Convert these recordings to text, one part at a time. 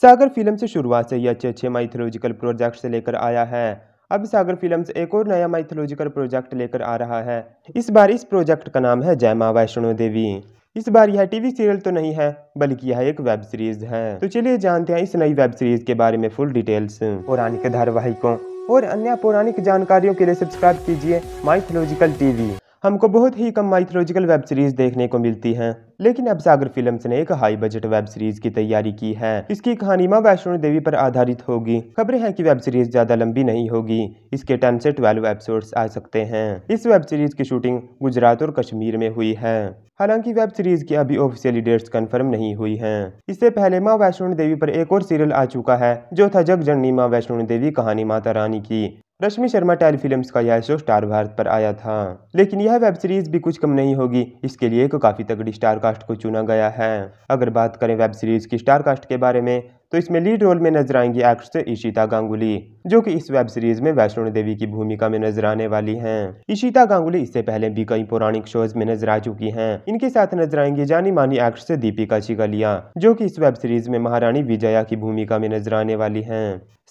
सागर film से शुरुआत से ही अच्छे अच्छे माइथोलॉजिकल प्रोजेक्ट से लेकर आया है अब सागर फिल्म्स एक और नया माइथोलॉजिकल प्रोजेक्ट लेकर आ रहा है इस बार इस प्रोजेक्ट का नाम है जय माँ वैष्णो देवी इस बार यह टीवी सीरियल तो नहीं है बल्कि यह एक वेब सीरीज है तो चलिए जानते हैं इस नई वेब सीरीज के बारे में फुल डिटेल्स पौराणिक धारावाहिकों और अन्य पौराणिक जानकारियों के लिए सब्सक्राइब कीजिए माइथोलॉजिकल टीवी हमको बहुत ही कम माइथोलॉजिकल वेब सीरीज देखने को मिलती है लेकिन अब सागर फिल्म ने एक हाई बजट वेब सीरीज की तैयारी की है इसकी कहानी माँ वैष्णो देवी पर आधारित होगी खबरें हैं कि वेब सीरीज ज्यादा लंबी नहीं होगी इसके टेन से ट्वेल्व एपिसोड आ सकते हैं इस वेब सीरीज की शूटिंग गुजरात और कश्मीर में हुई है हालांकि वेब सीरीज की अभी ऑफिशियली डेट्स कंफर्म नहीं हुई हैं। इससे पहले माँ वैष्णो देवी पर एक और सीरियल आ चुका है जो था जग जननी माँ वैष्णो देवी कहानी माता रानी की रश्मि शर्मा टेलीफिल्म का यह शो स्टार भारत पर आया था लेकिन यह वेब सीरीज भी कुछ कम नहीं होगी इसके लिए एक काफी तगड़ी स्टार कास्ट को चुना गया है अगर बात करें वेब सीरीज की स्टार कास्ट के बारे में तो इसमें लीड रोल में नजर आएंगी एक्ट्रेस इशिता गांगुली जो कि इस वेब सीरीज में वैष्णो देवी की भूमिका में नजर आने वाली हैं। इशिता गांगुली इससे पहले भी कई पौराणिक शोज में नजर आ चुकी हैं। इनके साथ नजर आएंगी जानी मानी एक्ट्रेस दीपिका चिकलिया जो की इस वेब सीरीज में महारानी विजया की भूमिका में नजर आने वाली है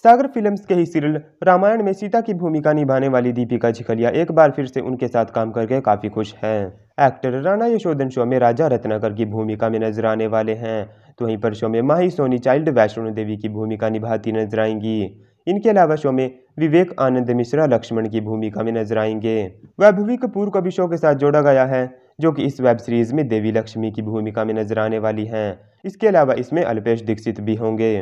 सागर फिल्म्स के ही सीरियल रामायण में सीता की भूमिका निभाने वाली दीपिका चिखलिया एक बार फिर से उनके साथ काम करके काफी खुश हैं। एक्टर राणा यशोधन शो में राजा रत्नाकर की भूमिका में नजर आने वाले हैं तो वहीं पर शो में माही सोनी चाइल्ड वैष्णो देवी की भूमिका निभाती नजर आएंगी इनके अलावा शो में विवेक आनंद मिश्रा लक्ष्मण की भूमिका में नजर आएंगे वैभवी कपूर को भी शो के साथ जोड़ा गया है जो कि इस वेब सीरीज में देवी लक्ष्मी की भूमिका में नजर आने वाली हैं इसके अलावा इसमें अल्पेश दीक्षित भी होंगे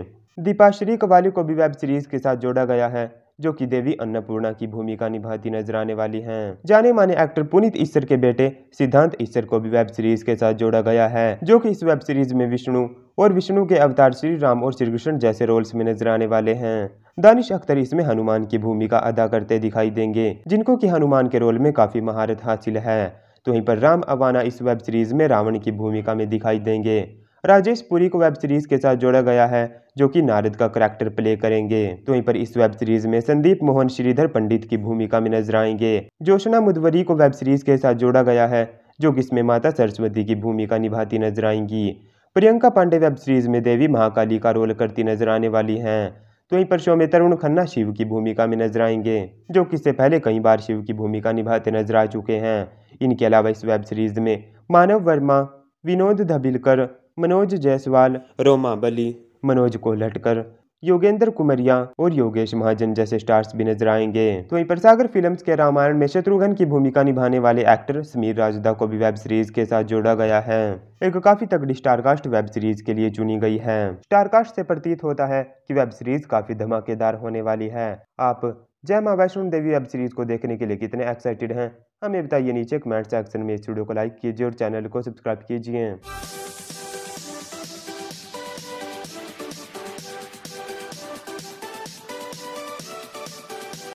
दीपाश्री कवाली को भी वेब सीरीज के साथ जोड़ा गया है जो कि देवी अन्नपूर्णा की भूमिका निभाती नजर आने वाली हैं। जाने माने एक्टर पुनीत ईश्वर के बेटे सिद्धांत ईश्वर को भी वेब सीरीज के साथ जोड़ा गया है जो कि इस वेब सीरीज में विष्णु और विष्णु के अवतार श्री राम और श्री कृष्ण जैसे रोल्स में नजर आने वाले हैं दानिश अख्तर इसमें हनुमान की भूमिका अदा करते दिखाई देंगे जिनको की हनुमान के रोल में काफी महारत हासिल है तो वहीं पर राम अवाना इस वेब सीरीज में रावण की भूमिका में दिखाई देंगे राजेश पुरी को वेब सीरीज के साथ जोड़ा गया है जो कि नारद का करैक्टर प्ले करेंगे तो वहीं पर इस वेब सीरीज में संदीप मोहन श्रीधर पंडित की भूमिका में नजर आएंगे जोशना मुदवरी को वेब सीरीज के साथ जोड़ा गया है जो कि इसमें माता सरस्वती की भूमिका निभाती नजर आएंगी प्रियंका पांडे वेब सीरीज में देवी महाकाली का रोल करती नजर आने वाली है तो वहीं पर शो में तरुण खन्ना शिव की भूमिका में नजर आएंगे जो कि इससे पहले कई बार शिव की भूमिका निभाते नजर आ चुके हैं इनके अलावा इस वेब सीरीज में मानव वर्मा विनोद धबिलकर मनोज जायसवाल बली मनोज को लटकर योगेंद्र कुमरिया और योगेश महाजन जैसे स्टार्स भी नजर आएंगे तो वहीं प्रसागर फिल्म्स के रामायण में शत्रुघ्न की भूमिका निभाने वाले एक्टर समीर राजदा को भी वेब सीरीज के साथ जोड़ा गया है एक काफी तगड़ी स्टारकास्ट वेब सीरीज के लिए चुनी गई है स्टारकास्ट से प्रतीत होता है कि वेब सीरीज काफी धमाकेदार होने वाली है आप जय माँ वैष्णो देवी वेब सीरीज को देखने के लिए कितने एक्साइटेड है हमें बताइए नीचे कमेंट सेक्शन में इस वीडियो को लाइक कीजिए और चैनल को सब्सक्राइब कीजिए Música